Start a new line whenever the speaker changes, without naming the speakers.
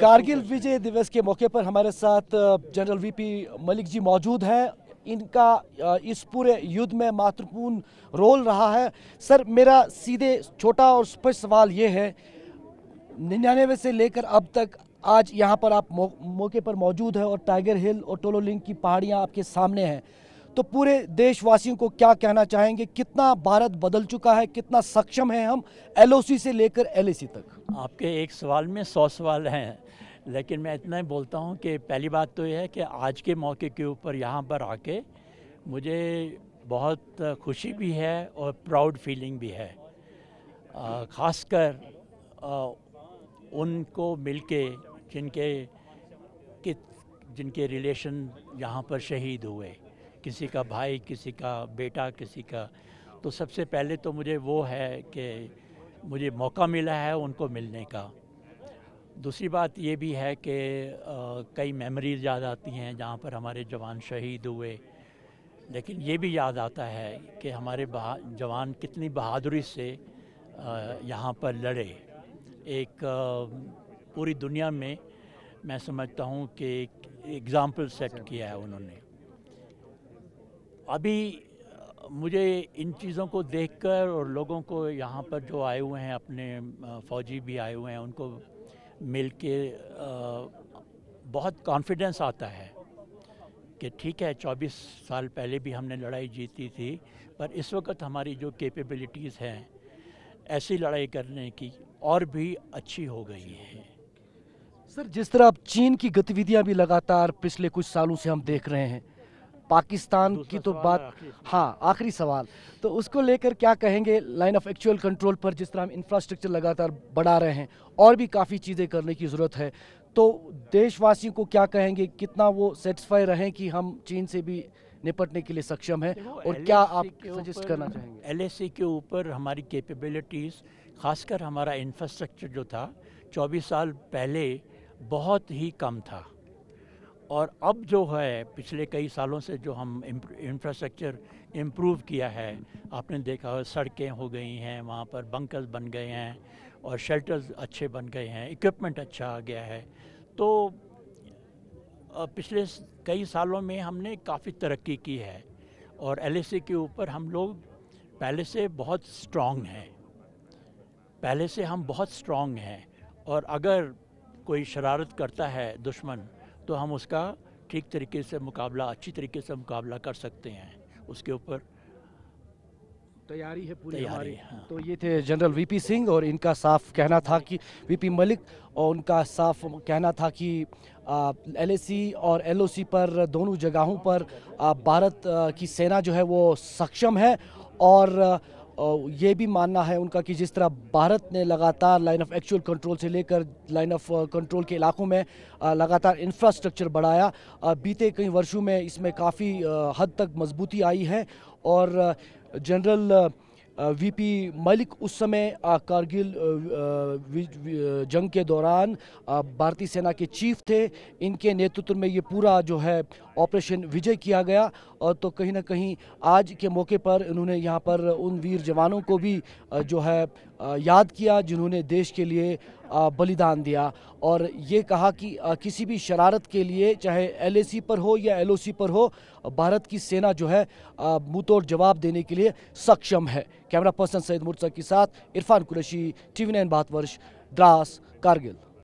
कारगिल विजय दिवस के मौके पर हमारे साथ जनरल वीपी मलिक जी मौजूद हैं इनका इस पूरे युद्ध में महत्वपूर्ण रोल रहा है सर मेरा सीधे छोटा और स्पष्ट सवाल ये है निन्यानवे से लेकर अब तक आज यहाँ पर आप मौके पर मौजूद हैं और टाइगर हिल और टोलोलिंग की पहाड़ियाँ आपके सामने हैं तो पूरे देशवासियों को क्या कहना चाहेंगे कितना भारत बदल चुका है कितना सक्षम है हम एल से लेकर एल तक
आपके एक सवाल में सौ सवाल हैं लेकिन मैं इतना ही बोलता हूँ कि पहली बात तो यह है कि आज के मौके के ऊपर यहाँ पर आके मुझे बहुत खुशी भी है और प्राउड फीलिंग भी है ख़ासकर उनको मिलके जिनके जिनके रिलेशन यहाँ पर शहीद हुए किसी का भाई किसी का बेटा किसी का तो सबसे पहले तो मुझे वो है कि मुझे मौका मिला है उनको मिलने का दूसरी बात ये भी है कि कई मेमोरीज याद आती हैं जहाँ पर हमारे जवान शहीद हुए लेकिन ये भी याद आता है कि हमारे जवान कितनी बहादुरी से यहाँ पर लड़े एक पूरी दुनिया में मैं समझता हूँ कि एग्ज़ाम्पल सेट किया है उन्होंने अभी मुझे इन चीज़ों को देखकर और लोगों को यहाँ पर जो आए हुए हैं अपने फौजी भी आए हुए हैं उनको मिल के बहुत कॉन्फिडेंस आता है कि ठीक है 24 साल पहले भी हमने लड़ाई जीती थी पर इस वक्त हमारी जो कैपेबिलिटीज़ हैं ऐसी लड़ाई करने की और भी अच्छी हो गई है
सर जिस तरह आप चीन की गतिविधियां भी लगातार पिछले कुछ सालों से हम देख रहे हैं पाकिस्तान की तो बात हाँ आखिरी सवाल तो उसको लेकर क्या कहेंगे लाइन ऑफ एक्चुअल कंट्रोल पर जिस तरह हम इंफ्रास्ट्रक्चर लगातार बढ़ा रहे हैं और भी काफ़ी चीज़ें करने की ज़रूरत है तो देशवासियों को क्या कहेंगे कितना वो सेटिस्फाई रहें कि हम चीन से भी निपटने के लिए सक्षम है और क्या आप सजेस्ट करना
चाहेंगे एल के ऊपर हमारी केपेबिलिटीज़ खासकर हमारा इंफ्रास्ट्रक्चर जो था 24 साल पहले बहुत ही कम था और अब जो है पिछले कई सालों से जो हम इंफ्रास्ट्रक्चर इम्प्रूव किया है आपने देखा हो सड़कें हो गई हैं वहाँ पर बंकर्स बन गए हैं और शेल्टर्स अच्छे बन गए हैं इक्विपमेंट अच्छा आ गया है तो पिछले कई सालों में हमने काफ़ी तरक्की की है और एल के ऊपर हम लोग पहले से बहुत स्ट्रांग हैं पहले से हम बहुत स्ट्रॉन्ग हैं और अगर कोई शरारत करता है दुश्मन तो हम उसका ठीक तरीके से मुकाबला अच्छी तरीके से मुकाबला कर सकते हैं उसके ऊपर
तैयारी है पूरी हमारी हाँ। तो ये थे जनरल वीपी सिंह और इनका साफ कहना था कि वीपी मलिक और उनका साफ कहना था कि एलएसी और एलओसी पर दोनों जगहों पर आ, भारत आ, की सेना जो है वो सक्षम है और ये भी मानना है उनका कि जिस तरह भारत ने लगातार लाइन ऑफ एक्चुअल कंट्रोल से लेकर लाइन ऑफ कंट्रोल के इलाकों में uh, लगातार इंफ्रास्ट्रक्चर बढ़ाया uh, बीते कई वर्षों में इसमें काफ़ी uh, हद तक मजबूती आई है और जनरल वीपी मलिक उस समय कारगिल जंग के दौरान भारतीय सेना के चीफ थे इनके नेतृत्व में ये पूरा जो है ऑपरेशन विजय किया गया और तो कहीं ना कहीं आज के मौके पर इन्होंने यहाँ पर उन वीर जवानों को भी जो है याद किया जिन्होंने देश के लिए बलिदान दिया और ये कहा कि किसी भी शरारत के लिए चाहे एलएसी पर हो या एलओसी पर हो भारत की सेना जो है मुंहतोड़ जवाब देने के लिए सक्षम है कैमरा पर्सन सैद मुर्सा के साथ इरफान कुरैशी टीवी नाइन भारतवर्ष द्रास कारगिल